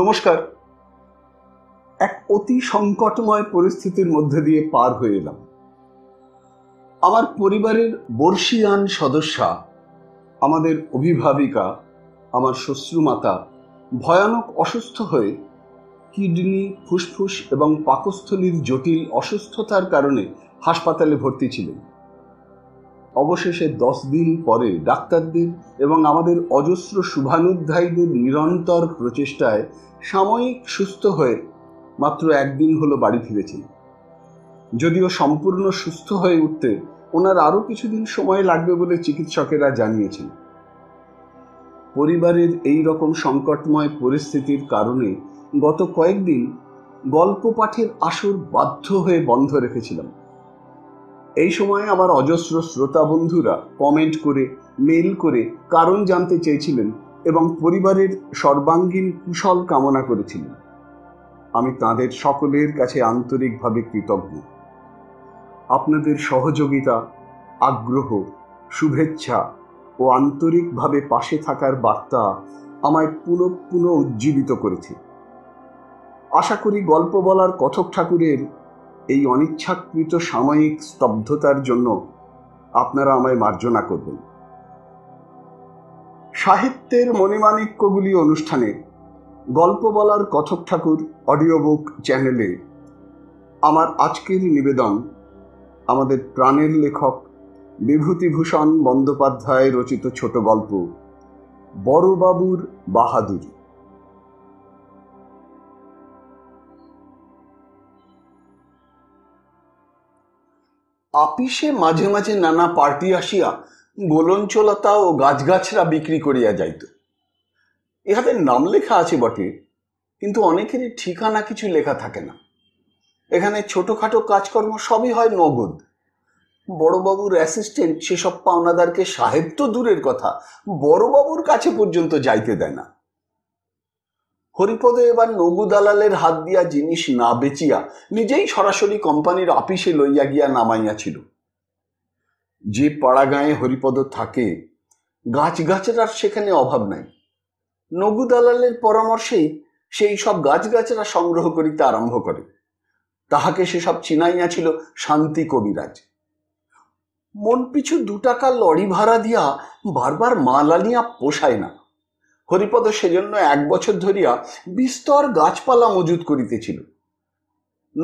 নমস্কার এক অতি সংকটময় পরিস্থিতির মধ্যে দিয়ে পার হয়ে এলাম আমার পরিবারের বর্ষিয়ান সদস্যা আমাদের অভিভাবিকা আমার শ্বশ্রুমাতা ভয়ানক অসুস্থ হয়ে কিডনি ফুসফুস এবং পাকস্থলীর জটিল অসুস্থতার কারণে হাসপাতালে ভর্তি ছিলেন অবশেষে দশ দিন পরে ডাক্তারদের এবং আমাদের অজস্র শুভানুধ্যায়ীদের নিরন্তর প্রচেষ্টায় সাময়িক সুস্থ হয়ে মাত্র একদিন হলো বাড়ি ফিরেছেন যদিও সম্পূর্ণ সুস্থ হয়ে উঠতে ওনার আরও কিছুদিন সময় লাগবে বলে চিকিৎসকেরা জানিয়েছেন পরিবারের এই রকম সংকটময় পরিস্থিতির কারণে গত কয়েকদিন গল্প পাঠের আসর বাধ্য হয়ে বন্ধ রেখেছিলাম এই সময়ে আমার অজস্র শ্রোতা বন্ধুরা কমেন্ট করে মেল করে কারণ জানতে চেয়েছিলেন এবং পরিবারের সর্বাঙ্গীন কুশল কামনা করেছিলেন আমি তাদের সকলের কাছে আন্তরিকভাবে কৃতজ্ঞ আপনাদের সহযোগিতা আগ্রহ শুভেচ্ছা ও আন্তরিকভাবে পাশে থাকার বার্তা আমায় পুনঃ পুনঃ উজ্জীবিত করেছে আশা করি গল্প বলার কথক ঠাকুরের এই অনিচ্ছাকৃত সাময়িক স্তব্ধতার জন্য আপনারা আমায় মার্জনা করবেন সাহিত্যের মণিমাণিক্যগুলি অনুষ্ঠানে গল্প বলার কথক ঠাকুর অডিও বুক চ্যানেলে আমার আজকের নিবেদন আমাদের প্রাণের লেখক বিভূতিভূষণ বন্দ্যোপাধ্যায় রচিত ছোট গল্প বড়বাবুর বাহাদুরি আপিসে মাঝে মাঝে নানা পার্টি আসিয়া গোলঞ্চলতা ও গাছগাছরা বিক্রি করিয়া যাইত ইহাদের নাম লেখা আছে বটে কিন্তু অনেকেরই ঠিকানা কিছু লেখা থাকে না এখানে ছোটোখাটো কাজকর্ম সবই হয় নগদ বড়বাবুর অ্যাসিস্ট্যান্ট সেসব পাওনাদারকে সাহেব তো দূরের কথা বড়বাবুর কাছে পর্যন্ত যাইতে দেয় না হরিপদে এবার নবু দালালের হাত দিয়া জিনিস না বেচিয়া নিজেই সরাসরি কোম্পানির আপিসে লইয়া গিয়া নামাইয়াছিল যে পাড়া গাঁয়ে হরিপদ থাকে গাছগাছড়ার সেখানে অভাব নাই নবু দালালের পরামর্শেই সেই সব গাছগাছড়া সংগ্রহ করিতে আরম্ভ করে তাহাকে সেসব চিনাইয়াছিল শান্তি কবিরাজ মন পিছু দু টাকা লরি ভাড়া দিয়া বারবার মাল আনিয়া পোষায় না হরিপদ সেজন্য এক বছর ধরিয়া বিস্তর গাছপালা মজুত করিতেছিল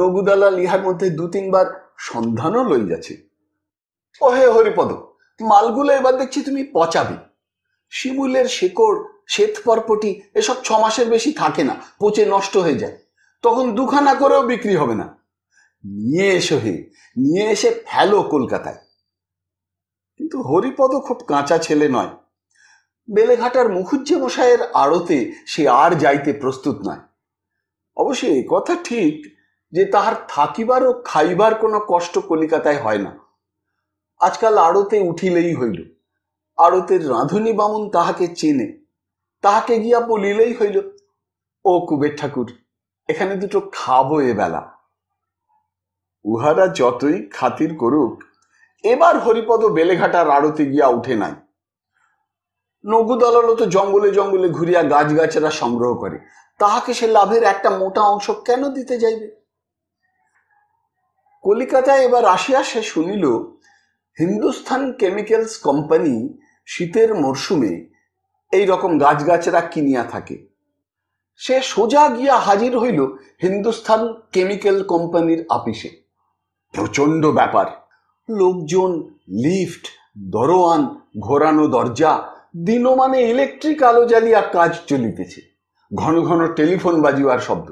নগুদালা লিহার মধ্যে দু তিনবার সন্ধানও লইয়াছে ওহে হরিপদ মালগুলো এবার দেখছি তুমি পচাবে শিমুলের শেকড় শ্বেত পরপটি এসব ছ মাসের বেশি থাকে না পচে নষ্ট হয়ে যায় তখন দুখানা করেও বিক্রি হবে না নিয়ে এসো হে নিয়ে এসে ফেলো কলকাতায় কিন্তু হরিপদ খুব কাঁচা ছেলে নয় বেলেঘাটার মুখুজ্জে মশায়ের আড়তে সে আর যাইতে প্রস্তুত নয় এ কথা ঠিক যে তাহার থাকিবার ও খাইবার কোনো কষ্ট কলিকাতায় হয় না আজকাল আড়তে উঠিলেই হইল আড়তের রাঁধুনি বামুন তাহাকে চেনে তাহাকে গিয়া বলিলেই হইল ও কুবের ঠাকুর এখানে দুটো খাবো এ বেলা উহারা যতই খাতির করুক এবার হরিপদ বেলেঘাটার আড়তে গিয়া উঠে নাই নগু তো জঙ্গলে জঙ্গলে ঘুরিয়া গাছগাছরা সংগ্রহ করে তাহাকে সে লাভের একটা মোটা অংশ কেন দিতে যাইবে কলিকাতায় এবার আসিয়া সে শুনিল হিন্দুস্থান কেমিক্যালস কোম্পানি শীতের মরশুমে এই রকম গাছগাছরা কিনিয়া থাকে সে সোজা গিয়া হাজির হইল হিন্দুস্থান কেমিক্যাল কোম্পানির আপিসে প্রচণ্ড ব্যাপার লোকজন লিফট দরোয়ান ঘোরানো দরজা দিনমানে ইলেকট্রিক আলো জ্বালিয়া কাজ চলিতেছে ঘন ঘন টেলিফোন বাজিবার শব্দ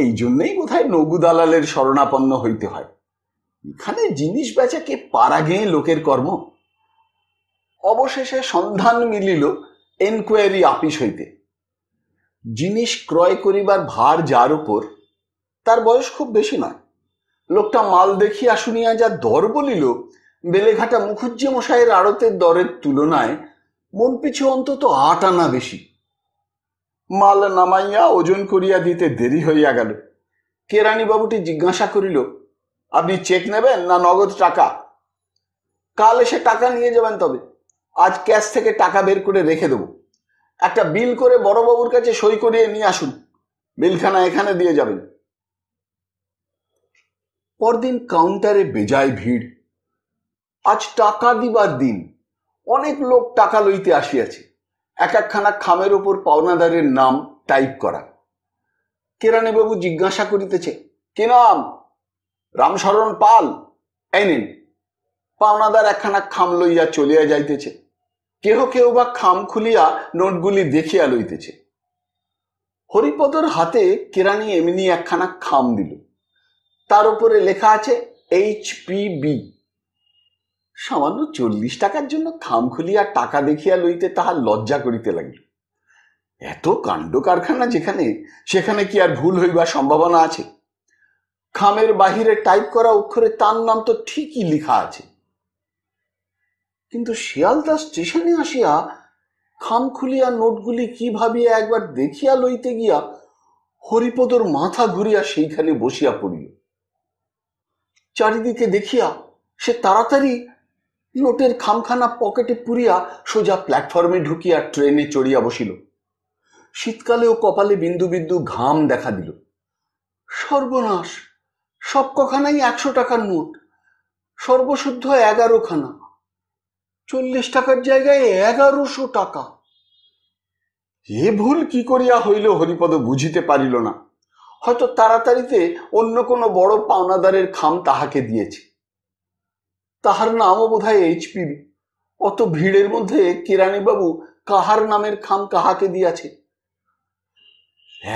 এই জন্যেই বোধহয় নগু দালালের শরণাপন্ন হইতে হয় এখানে জিনিস কে পাড়া গেঁয়ে লোকের কর্ম অবশেষে সন্ধান মিলিল এনকোয়ারি আপিস হইতে জিনিস ক্রয় করিবার ভার যার উপর তার বয়স খুব বেশি নয় লোকটা মাল দেখিয়া শুনিয়া যা দর বলিল বেলেঘাটা মুখুজ্জি মশাইয়ের আড়তের দরের তুলনায় মন পিছু অন্তত আট আনা বেশি মাল নামাইয়া ওজন করিয়া দিতে দেরি হইয়া গেল কেরানিবাবুটি জিজ্ঞাসা করিল আপনি চেক নেবেন না নগদ টাকা কাল এসে টাকা নিয়ে যাবেন তবে আজ ক্যাশ থেকে টাকা বের করে রেখে দেব একটা বিল করে বড়বাবুর কাছে সই করিয়ে নিয়ে আসুন বিলখানা এখানে দিয়ে যাবেন পরদিন কাউন্টারে বেজায় ভিড় আজ টাকা দিবার দিন অনেক লোক টাকা লইতে আসিয়াছে এক একখানা খামের ওপর পাওনাদারের নাম টাইপ করা বাবু জিজ্ঞাসা করিতেছে কে নাম রামশরণ পাল এনেন পাওনাদার একখানা খাম লইয়া চলিয়া যাইতেছে কেহ কেহ বা খাম খুলিয়া নোটগুলি দেখিয়া লইতেছে হরিপদর হাতে কেরানি এমনি একখানা খাম দিল তার উপরে লেখা আছে এইচ পি বি সামান্য চল্লিশ টাকার জন্য খাম খুলিয়া টাকা দেখিয়া লইতে তাহার লজ্জা করিতে লাগিল এত কাণ্ড কারখানা যেখানে সেখানে কি আর ভুল হইবার সম্ভাবনা আছে খামের বাহিরে টাইপ করা অক্ষরে তার নাম তো ঠিকই লিখা আছে কিন্তু শিয়ালদা স্টেশনে আসিয়া খাম খুলিয়া নোটগুলি কি ভাবিয়া একবার দেখিয়া লইতে গিয়া হরিপদর মাথা ঘুরিয়া সেইখানে বসিয়া পড়িল চারিদিকে দেখিয়া সে তাড়াতাড়ি নোটের খামখানা পকেটে পুরিয়া সোজা প্ল্যাটফর্মে ঢুকিয়া ট্রেনে চড়িয়া বসিল শীতকালেও কপালে বিন্দু বিন্দু ঘাম দেখা দিল সর্বনাশ সব কখানাই একশো টাকার নোট সর্বশুদ্ধ এগারোখানা চল্লিশ টাকার জায়গায় এগারোশো টাকা এ ভুল কি করিয়া হইল হরিপদ বুঝিতে পারিল না হয়তো তাড়াতাড়িতে অন্য কোনো বড় পাওনাদারের খাম তাহাকে দিয়েছে তাহার নামও বোধ হয় এইচপিবি অত ভিড়ের মধ্যে কেরানিবাবু কাহার নামের খাম কাহাকে দিয়াছে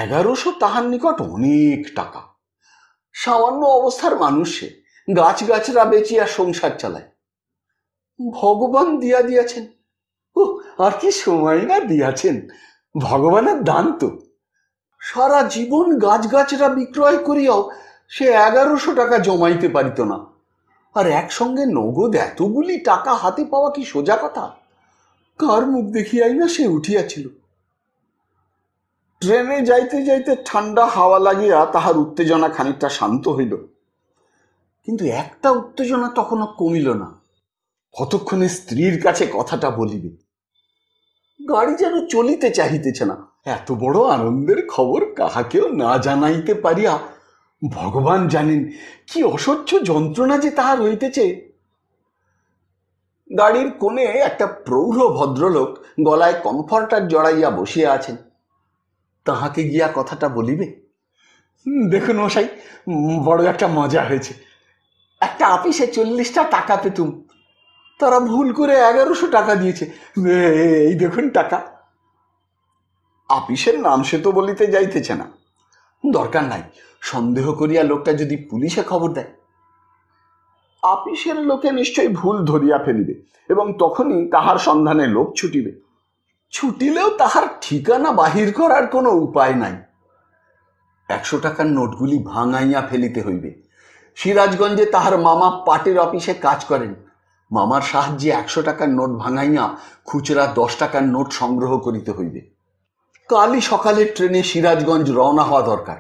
এগারোশো তাহার নিকট অনেক টাকা সামান্য অবস্থার মানুষে গাছগাছরা বেচিয়া সংসার চালায় ভগবান দিয়া দিয়াছেন ও আর কি সময় না দিয়াছেন ভগবানের দান তো সারা জীবন গাছগাছরা বিক্রয় করিয়াও সে এগারোশো টাকা জমাইতে পারিত না আর একসঙ্গে নগদ এতগুলি টাকা হাতে পাওয়া কি সোজা কথা কার মুখ দেখিয়াই না সে উঠিয়াছিল ট্রেনে যাইতে যাইতে ঠান্ডা হাওয়া লাগিয়া তাহার উত্তেজনা খানিকটা শান্ত হইল কিন্তু একটা উত্তেজনা তখনও কমিল না কতক্ষণে স্ত্রীর কাছে কথাটা বলিবে গাড়ি যেন চলিতে চাহিতেছে না এত বড় আনন্দের খবর কাহাকেও না জানাইতে পারিয়া ভগবান জানেন কি অসহ্য যন্ত্রণা যে তাহার হইতেছে গাড়ির কোণে একটা প্রৌঢ় ভদ্রলোক গলায় কমফর্টার জড়াইয়া বসিয়া আছেন তাহাকে গিয়া কথাটা বলিবে দেখুন মশাই বড় একটা মজা হয়েছে একটা আপিসে চল্লিশটা টাকা পেতুম তারা ভুল করে এগারোশো টাকা দিয়েছে এই দেখুন টাকা আপিসের নাম সে তো বলিতে যাইতেছে না দরকার নাই সন্দেহ করিয়া লোকটা যদি পুলিশে খবর দেয় আপিসের লোকে নিশ্চয়ই ভুল ধরিয়া ফেলিবে এবং তখনই তাহার সন্ধানে লোক ছুটিবে ছুটিলেও তাহার ঠিকানা বাহির করার কোনো উপায় নাই একশো টাকার নোটগুলি ভাঙাইয়া ফেলিতে হইবে সিরাজগঞ্জে তাহার মামা পাটের অফিসে কাজ করেন মামার সাহায্যে একশো টাকার নোট ভাঙাইয়া খুচরা দশ টাকার নোট সংগ্রহ করিতে হইবে কালই সকালের ট্রেনে সিরাজগঞ্জ রওনা হওয়া দরকার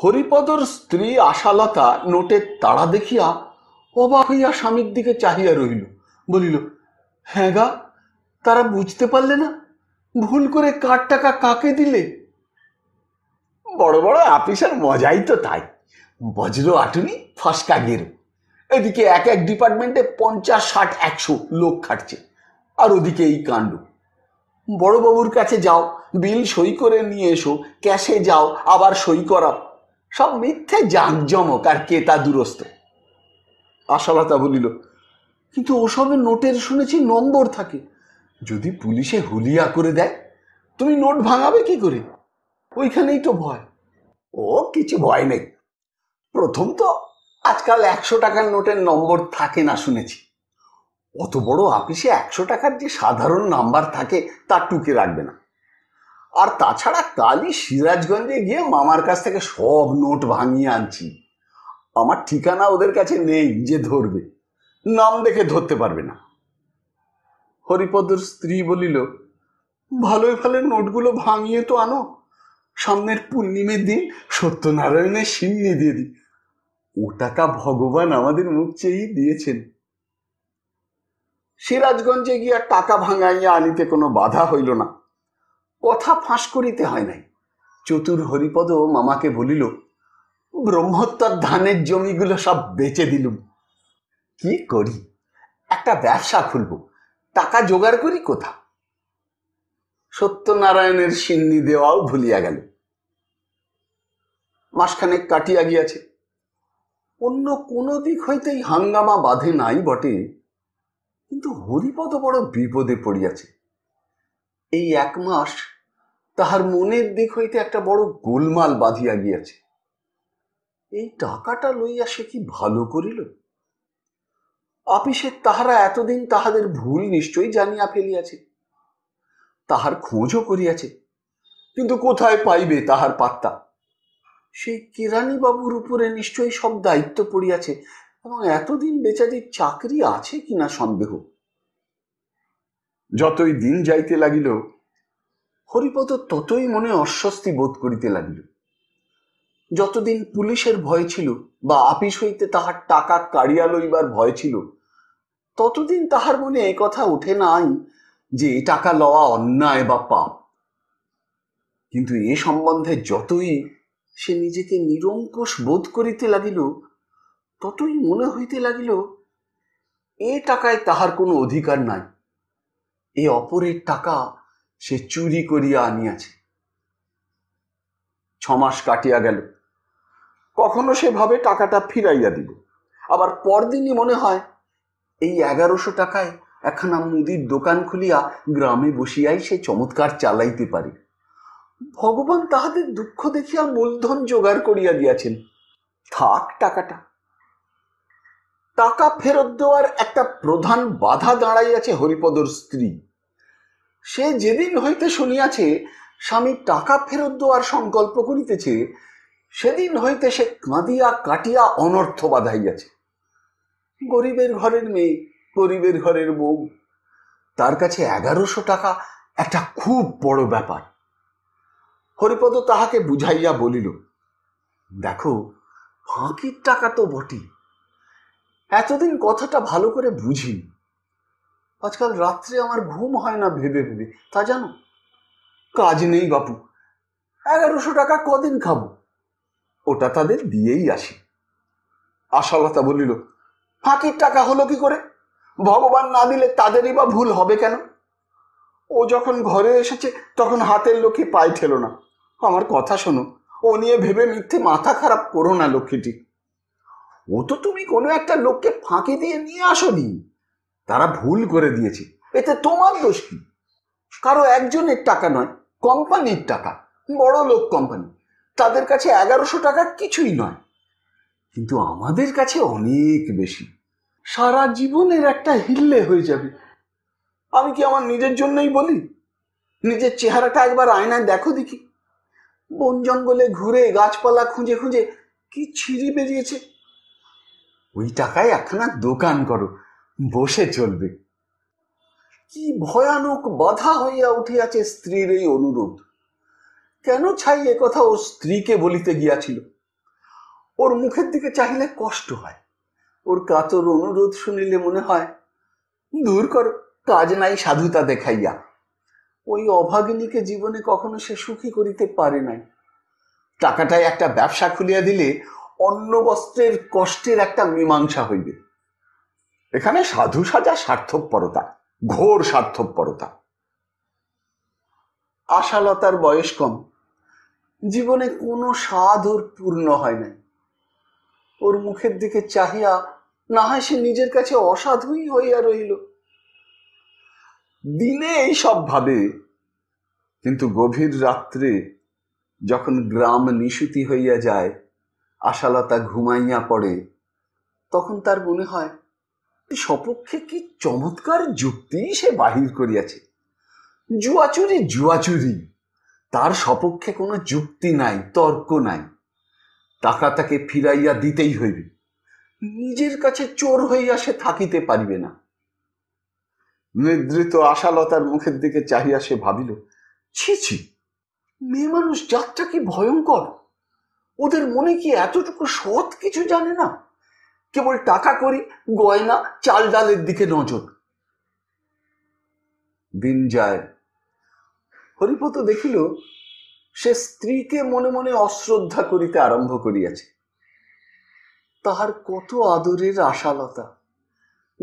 হরিপদর স্ত্রী আশালতা নোটের তাড়া দেখিয়া অবাক হইয়া স্বামীর দিকে চাহিয়া রহিল বলিল হ্যাঁ গা তারা বুঝতে পারলে না ভুল করে কার টাকা কাকে দিলে বড় বড় আপিসের মজাই তো তাই বজ্র আটুনি ফসকা গেরু এদিকে এক এক ডিপার্টমেন্টে পঞ্চাশ ষাট একশো লোক খাটছে আর ওদিকে এই কাণ্ড বড়বাবুর কাছে যাও বিল সই করে নিয়ে এসো ক্যাশে যাও আবার সই করাও সব মিথ্যে জাঁকজমক আর কে তা দূরস্থ আশালতা বলিল কিন্তু ওসবের নোটের শুনেছি নম্বর থাকে যদি পুলিশে হুলিয়া করে দেয় তুমি নোট ভাঙাবে কি করে ওইখানেই তো ভয় ও কিছু ভয় নেই প্রথম তো আজকাল একশো টাকার নোটের নম্বর থাকে না শুনেছি অত বড় আপিসে একশো টাকার যে সাধারণ নাম্বার থাকে তা টুকে রাখবে না আর তাছাড়া কালই সিরাজগঞ্জে গিয়ে মামার কাছ থেকে সব নোট ভাঙিয়ে আনছি আমার ঠিকানা ওদের কাছে নেই যে ধরবে নাম দেখে ধরতে পারবে না হরিপদর স্ত্রী বলিল ভালোই ভালো নোটগুলো ভাঙিয়ে তো আনো সামনের পূর্ণিমের দিন সত্যনারায়ণের সিন্নি দিয়ে দিই ও টাকা ভগবান আমাদের মুখ চেয়েই দিয়েছেন সিরাজগঞ্জে গিয়া টাকা ভাঙাইয়া আনিতে কোনো বাধা হইল না কথা ফাঁস করিতে হয় নাই চতুর হরিপদ মামাকে বলিল ব্রহ্মত্তর ধানের জমিগুলো সব বেচে দিলুম কি করি একটা ব্যবসা খুলব টাকা জোগাড় করি কোথা সত্যনারায়ণের সিন্নি দেওয়াও ভুলিয়া গেল মাসখানেক কাটিয়া গিয়াছে অন্য কোনো দিক হইতেই হাঙ্গামা বাঁধে নাই বটে কিন্তু হরিপদ বড় বিপদে পড়িয়াছে এই এক মাস তাহার মনের দিক হইতে একটা বড় গোলমাল বাঁধিয়া গিয়াছে এই টাকাটা লইয়া সে কি ভালো করিল আপিসের তাহারা এতদিন তাহাদের ভুল নিশ্চয়ই জানিয়া ফেলিয়াছে তাহার খোঁজও করিয়াছে কিন্তু কোথায় পাইবে তাহার পাত্তা সেই কিরানি বাবুর উপরে নিশ্চয়ই সব দায়িত্ব পড়িয়াছে এবং এতদিন বেচারির চাকরি আছে কিনা সন্দেহ যতই দিন যাইতে লাগিল হরিপদ ততই মনে অস্বস্তি বোধ করিতে লাগিল যতদিন পুলিশের ভয় ছিল বা আপিস হইতে তাহার টাকা কাড়িয়া লইবার ভয় ছিল ততদিন তাহার মনে এ কথা ওঠে নাই যে এ টাকা লওয়া অন্যায় বা পাপ কিন্তু এ সম্বন্ধে যতই সে নিজেকে নিরঙ্কুশ বোধ করিতে লাগিল ততই মনে হইতে লাগিল এ টাকায় তাহার কোনো অধিকার নাই এ অপরের টাকা সে চুরি করিয়া আনিয়াছে ছমাস কাটিয়া গেল কখনো সেভাবে টাকাটা ফিরাইয়া দিল আবার পরদিনই মনে হয় এই এগারোশো টাকায় একখানা মুদির দোকান খুলিয়া গ্রামে বসিয়াই সে চমৎকার চালাইতে পারে ভগবান তাহাদের দুঃখ দেখিয়া মূলধন জোগাড় করিয়া দিয়াছেন থাক টাকাটা টাকা ফেরত দেওয়ার একটা প্রধান বাধা দাঁড়াইয়াছে হরিপদর স্ত্রী সে যেদিন হইতে শুনিয়াছে স্বামী টাকা ফেরত দেওয়ার সংকল্প করিতেছে সেদিন হইতে সে কাঁদিয়া কাটিয়া অনর্থ বাঁধাইয়াছে গরিবের ঘরের মেয়ে গরিবের ঘরের বউ তার কাছে এগারোশো টাকা একটা খুব বড় ব্যাপার হরিপদ তাহাকে বুঝাইয়া বলিল দেখো ফাঁকির টাকা তো বটি এতদিন কথাটা ভালো করে বুঝিনি আজকাল রাত্রে আমার ঘুম হয় না ভেবে ভেবে তা জানো কাজ নেই বাপু এগারোশো টাকা কদিন খাবো ওটা তাদের দিয়েই আসি আশালতা বলিল ফাঁকির টাকা হলো কি করে ভগবান না দিলে তাদেরই বা ভুল হবে কেন ও যখন ঘরে এসেছে তখন হাতের লক্ষ্মী পায়ে ঠেলো না আমার কথা শোনো ও নিয়ে ভেবে মিথ্যে মাথা খারাপ করো না লক্ষ্মীটি ও তো তুমি কোনো একটা লোককে ফাঁকি দিয়ে নিয়ে আসো নি তারা ভুল করে দিয়েছে এতে তোমার দোষ কি কারো একজনের টাকা নয় কোম্পানির টাকা বড় লোক কোম্পানি তাদের কাছে এগারোশো টাকা কিছুই নয় কিন্তু আমাদের কাছে অনেক বেশি সারা জীবনের একটা হিল্লে হয়ে যাবে আমি কি আমার নিজের জন্যই বলি নিজের চেহারাটা একবার আয়নায় দেখো দেখি বন জঙ্গলে ঘুরে গাছপালা খুঁজে খুঁজে কি ছিঁড়ি বেরিয়েছে ওই টাকায় একখানা দোকান করো বসে চলবে কি ভয়ানক বাধা হইয়া উঠিয়াছে স্ত্রীর এই অনুরোধ কেন ছাই এ কথা ও স্ত্রীকে বলিতে গিয়াছিল ওর মুখের দিকে চাহিলে কষ্ট হয় ওর কাতর অনুরোধ শুনিলে মনে হয় দূর কর কাজ নাই সাধুতা দেখাইয়া ওই অভাগিনীকে জীবনে কখনো সে সুখী করিতে পারে নাই টাকাটায় একটা ব্যবসা খুলিয়া দিলে অন্ন বস্ত্রের কষ্টের একটা মীমাংসা হইবে এখানে সাধু সাজা সার্থপরতা ঘোর সার্থপরতা আশালতার বয়স কম জীবনে কোনো সাধ ওর পূর্ণ হয় নাই ওর মুখের দিকে চাহিয়া না হয় সে নিজের কাছে অসাধুই হইয়া রহিল দিনে এই সব ভাবে কিন্তু গভীর রাত্রে যখন গ্রাম নিশুতি হইয়া যায় আশালতা ঘুমাইয়া পড়ে তখন তার মনে হয় সপক্ষে কি চমৎকার যুক্তি সে বাহির করিয়াছে জুয়াচুরি জুয়াচুরি তার সপক্ষে কোনো যুক্তি নাই তর্ক নাই টাকা তাকে ফিরাইয়া দিতেই হইবে নিজের কাছে চোর হইয়া সে থাকিতে পারিবে না নিদ্রিত আশালতার মুখের দিকে চাহিয়া সে ভাবিল ছি ছি মেয়ে মানুষ যাত্রা কি ভয়ঙ্কর ওদের মনে কি এতটুকু সৎ কিছু জানে না কেবল টাকা করি গয়না চাল ডালের দিকে নজর দিন যায় হরিপত দেখিল সে স্ত্রীকে মনে মনে অশ্রদ্ধা করিতে আরম্ভ করিয়াছে তাহার কত আদরের আশালতা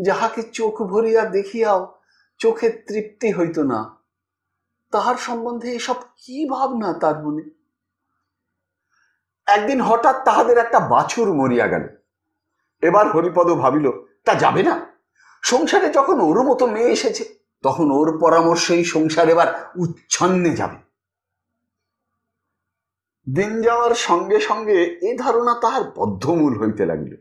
যাহাকে চোখ ভরিয়া দেখিয়াও চোখে তৃপ্তি হইত না তাহার সম্বন্ধে এসব কি ভাবনা তার মনে একদিন হঠাৎ তাহাদের একটা বাছুর মরিয়া গেল এবার হরিপদ ভাবিল তা যাবে না সংসারে যখন ওর মতো মেয়ে এসেছে তখন ওর পরামর্শেই সংসার এবার উচ্ছন্নে যাবে দিন যাওয়ার সঙ্গে সঙ্গে এ ধারণা তাহার বদ্ধমূল হইতে লাগিল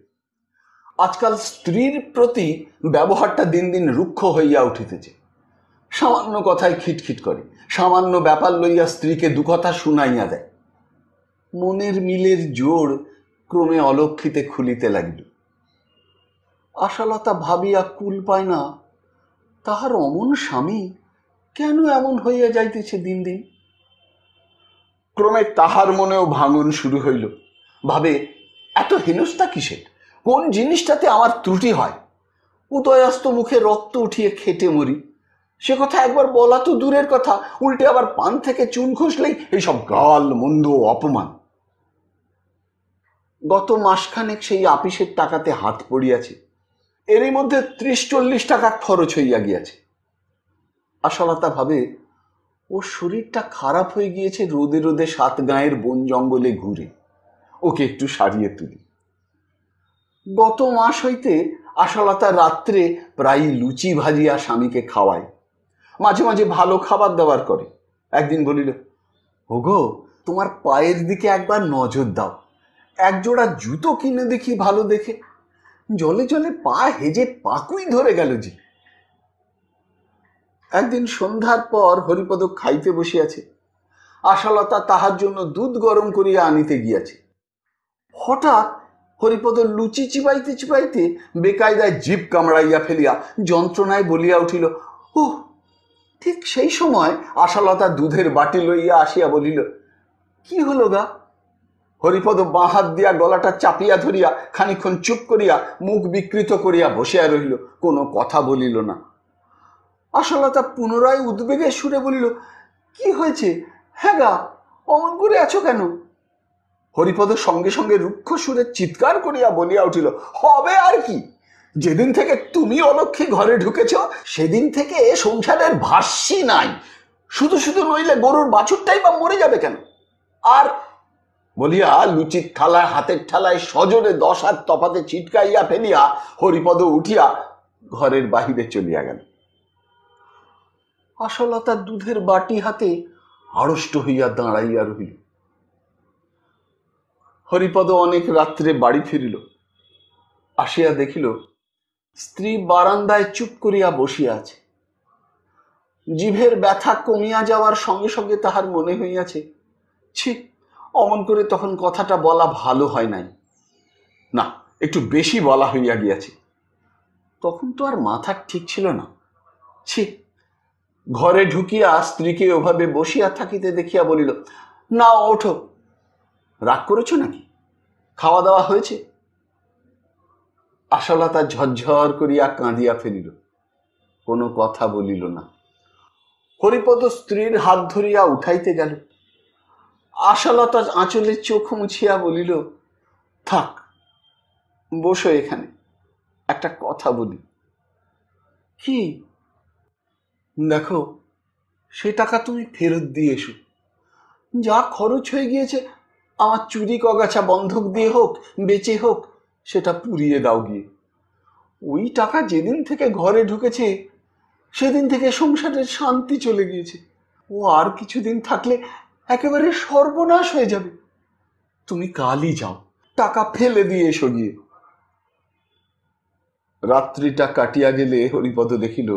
আজকাল স্ত্রীর প্রতি ব্যবহারটা দিন দিন রুক্ষ হইয়া উঠিতেছে সামান্য কথায় খিটখিট করে সামান্য ব্যাপার লইয়া স্ত্রীকে দুকথা শুনাইয়া দেয় মনের মিলের জোর ক্রমে অলক্ষিতে খুলিতে লাগিল আশালতা ভাবিয়া কুল পায় না তাহার অমন স্বামী কেন এমন হইয়া যাইতেছে দিন দিন ক্রমে তাহার মনেও ভাঙন শুরু হইল ভাবে এত হেনস্থা কিসের কোন জিনিসটাতে আমার ত্রুটি হয় উদয়াস্ত মুখে রক্ত উঠিয়ে খেটে মরি সে কথা একবার বলা তো দূরের কথা উল্টে আবার পান থেকে চুন খসলেই এইসব গাল মন্দ অপমান গত মাসখানেক সেই আপিসের টাকাতে হাত পড়িয়াছে এরই মধ্যে ত্রিশ চল্লিশ টাকা খরচ হইয়া গিয়াছে আশালতা ভাবে ও শরীরটা খারাপ হয়ে গিয়েছে রোদে রোদে সাত গাঁয়ের বন জঙ্গলে ঘুরে ওকে একটু সারিয়ে তুলি গত মাস হইতে আশালতা রাত্রে প্রায় লুচি ভাজিয়া স্বামীকে খাওয়ায় মাঝে মাঝে ভালো খাবার দাবার করে একদিন বলিল গো তোমার পায়ের দিকে একবার নজর দাও একজোড়া জুতো কিনে দেখি ভালো দেখে জলে জলে পা হেজে পাকুই ধরে গেল যে একদিন সন্ধ্যার পর হরিপদ খাইতে বসিয়াছে আশালতা তাহার জন্য দুধ গরম করিয়া আনিতে গিয়াছে হঠাৎ হরিপদ লুচি চিবাইতে চিবাইতে বেকায়দায় জীব কামড়াইয়া ফেলিয়া যন্ত্রণায় বলিয়া উঠিল ও ঠিক সেই সময় আশালতা দুধের বাটি লইয়া আসিয়া বলিল কি হলো গা হরিপদ বাহাত দিয়া গলাটা চাপিয়া ধরিয়া খানিক্ষণ চুপ করিয়া মুখ বিকৃত করিয়া বসিয়া রহিল কোনো কথা বলিল না আশালতা পুনরায় উদ্বেগে সুরে বলিল কি হয়েছে হ্যাঁ গা অমন করে আছো কেন হরিপদের সঙ্গে সঙ্গে রুক্ষ সুরে চিৎকার করিয়া বলিয়া উঠিল হবে আর কি যেদিন থেকে তুমি অলক্ষী ঘরে ঢুকেছ সেদিন থেকে সংসারের ভাষ্যই নাই শুধু শুধু নইলে গরুর বাছুরটাই বা মরে যাবে কেন আর বলিয়া লুচির থালায় হাতের ঠালায় সজনে দশ হাত তফাতে ছিটকাইয়া ফেলিয়া হরিপদ উঠিয়া ঘরের বাহিরে চলিয়া গেল আশালতা দুধের বাটি হাতে আড়ষ্ট হইয়া দাঁড়াইয়া রহিল হরিপদ অনেক রাত্রে বাড়ি ফিরিল আসিয়া দেখিল স্ত্রী বারান্দায় চুপ করিয়া বসিয়া আছে জিভের ব্যথা কমিয়া যাওয়ার সঙ্গে সঙ্গে তাহার মনে হইয়াছে ছি অমন করে তখন কথাটা বলা ভালো হয় নাই না একটু বেশি বলা হইয়া গিয়াছে তখন তো আর মাথা ঠিক ছিল না ছি ঘরে ঢুকিয়া স্ত্রীকে ওভাবে বসিয়া থাকিতে দেখিয়া বলিল না ওঠো রাগ করেছ নাকি খাওয়া দাওয়া হয়েছে আশালতা ঝরঝর করিয়া কাঁদিয়া ফেলিল কোনো কথা বলিল না হরিপদ স্ত্রীর হাত ধরিয়া উঠাইতে গেল আশালতা আঁচলের চোখ মুছিয়া বলিল থাক বসো এখানে একটা কথা বলি কি দেখো সে টাকা তুমি ফেরত দিয়ে এসো যা খরচ হয়ে গিয়েছে আমার চুরি কগাছা বন্ধক দিয়ে হোক বেঁচে হোক সেটা পুড়িয়ে দাও গিয়ে ওই টাকা যেদিন থেকে ঘরে ঢুকেছে সেদিন থেকে সংসারের শান্তি চলে গিয়েছে ও আর কিছুদিন থাকলে একেবারে সর্বনাশ হয়ে যাবে তুমি কালই যাও টাকা ফেলে দিয়ে এসো গিয়ে রাত্রিটা কাটিয়া গেলে হরিপদ দেখিল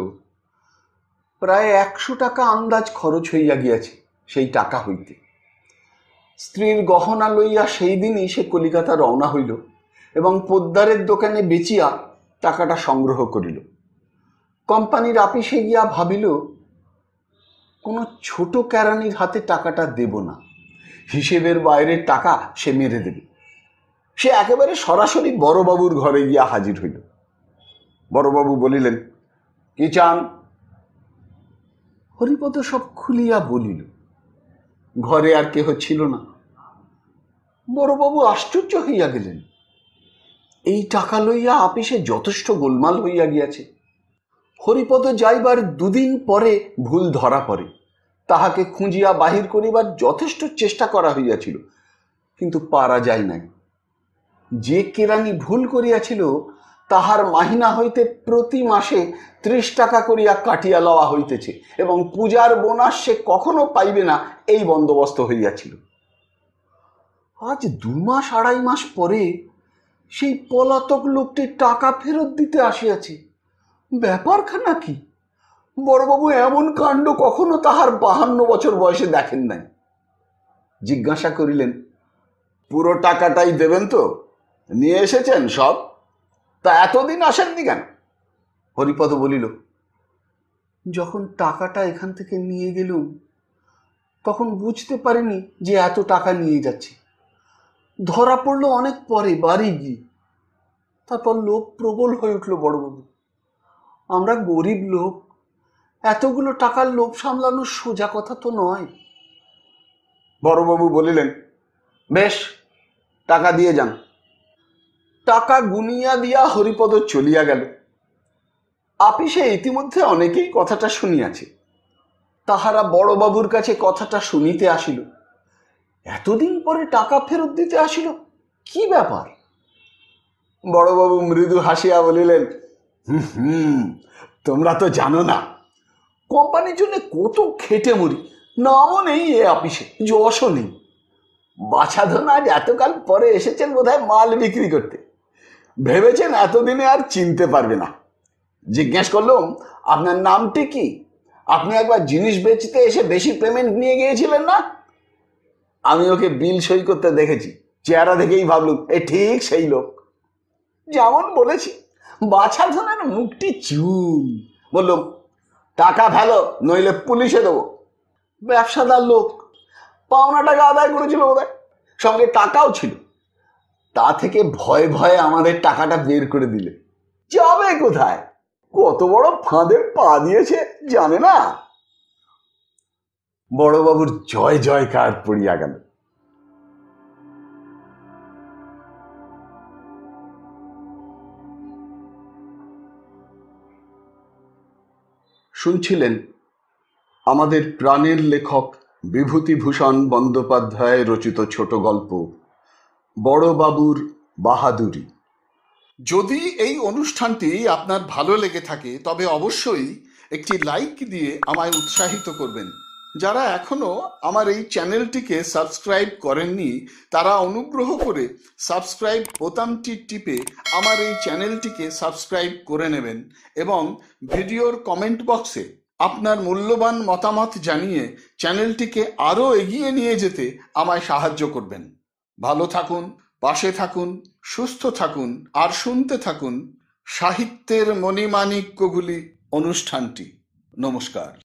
প্রায় একশো টাকা আন্দাজ খরচ হইয়া গিয়াছে সেই টাকা হইতে স্ত্রীর গহনা লইয়া সেই দিনই সে কলিকাতা রওনা হইল এবং পোদ্দারের দোকানে বেচিয়া টাকাটা সংগ্রহ করিল কোম্পানির আপিসে গিয়া ভাবিল কোনো ছোট কেরানির হাতে টাকাটা দেব না হিসেবের বাইরের টাকা সে মেরে দেবে সে একেবারে সরাসরি বড়বাবুর ঘরে গিয়া হাজির হইল বড়বাবু বলিলেন কি চান হরিপদ সব খুলিয়া বলিল ঘরে আর কেহ ছিল না বড়বাবু আশ্চর্য হইয়া গেলেন এই টাকা লইয়া আপিসে যথেষ্ট গোলমাল হইয়া গিয়াছে হরিপদ যাইবার দুদিন পরে ভুল ধরা পড়ে তাহাকে খুঁজিয়া বাহির করিবার যথেষ্ট চেষ্টা করা হইয়াছিল কিন্তু পারা যায় নাই যে কেরানি ভুল করিয়াছিল তাহার মাহিনা হইতে প্রতি মাসে ত্রিশ টাকা করিয়া কাটিয়া লওয়া হইতেছে এবং পূজার বোনাস সে কখনো পাইবে না এই বন্দোবস্ত হইয়াছিল আজ দু মাস আড়াই মাস পরে সেই পলাতক লোকটি টাকা ফেরত দিতে আসিয়াছে ব্যাপারখানা কি বড়বাবু এমন কাণ্ড কখনো তাহার বাহান্ন বছর বয়সে দেখেন নাই জিজ্ঞাসা করিলেন পুরো টাকাটাই দেবেন তো নিয়ে এসেছেন সব তা এতদিন আসেননি কেন হরিপদ বলিল যখন টাকাটা এখান থেকে নিয়ে গেলুম তখন বুঝতে পারিনি যে এত টাকা নিয়ে যাচ্ছি ধরা পড়লো অনেক পরে বাড়ি গিয়ে তারপর লোভ প্রবল হয়ে উঠল বড়বাবু আমরা গরিব লোক এতগুলো টাকার লোভ সামলানো সোজা কথা তো নয় বড়বাবু বলিলেন বেশ টাকা দিয়ে যান টাকা গুনিয়া দিয়া হরিপদ চলিয়া গেল আপিসে ইতিমধ্যে অনেকেই কথাটা শুনিয়াছে তাহারা বড়বাবুর কাছে কথাটা শুনিতে আসিল এতদিন পরে টাকা ফেরত দিতে আসিল কি ব্যাপার বড়বাবু মৃদু হাসিয়া বলিলেন হুম তোমরা তো জানো না কোম্পানির জন্য কত খেটে মরি নামও নেই এ অফিসে যশও নেই বাছাধন আজ এতকাল পরে এসেছেন বোধহয় মাল বিক্রি করতে ভেবেছেন এতদিনে আর চিনতে পারবে না জিজ্ঞেস করলাম আপনার নামটি কি আপনি একবার জিনিস বেচতে এসে বেশি পেমেন্ট নিয়ে গিয়েছিলেন না আমি ওকে বিল সই করতে দেখেছি চেহারা দেখেই ভাবলুম এ ঠিক সেই লোক যেমন বলেছি বাছা বাছাধনের মুখটি চুল বললো টাকা ফেলো নইলে পুলিশে দেবো ব্যবসাদার লোক পাওনা টাকা আদায় করেছিল বোধহয় সঙ্গে টাকাও ছিল তা থেকে ভয়ে ভয়ে আমাদের টাকাটা বের করে দিলে যাবে কোথায় কত বড় ফাঁদে পা দিয়েছে জানে না বড়বাবুর জয় জয়কার পড়িয়া গেল শুনছিলেন আমাদের প্রাণের লেখক বিভূতিভূষণ বন্দ্যোপাধ্যায় রচিত ছোট গল্প বড়বাবুর বাহাদুরি যদি এই অনুষ্ঠানটি আপনার ভালো লেগে থাকে তবে অবশ্যই একটি লাইক দিয়ে আমায় উৎসাহিত করবেন যারা এখনো আমার এই চ্যানেলটিকে সাবস্ক্রাইব করেননি তারা অনুগ্রহ করে সাবস্ক্রাইব বোতামটি টিপে আমার এই চ্যানেলটিকে সাবস্ক্রাইব করে নেবেন এবং ভিডিওর কমেন্ট বক্সে আপনার মূল্যবান মতামত জানিয়ে চ্যানেলটিকে আরও এগিয়ে নিয়ে যেতে আমায় সাহায্য করবেন ভালো থাকুন পাশে থাকুন সুস্থ থাকুন আর শুনতে থাকুন সাহিত্যের মণিমাণিক্যগুলি অনুষ্ঠানটি নমস্কার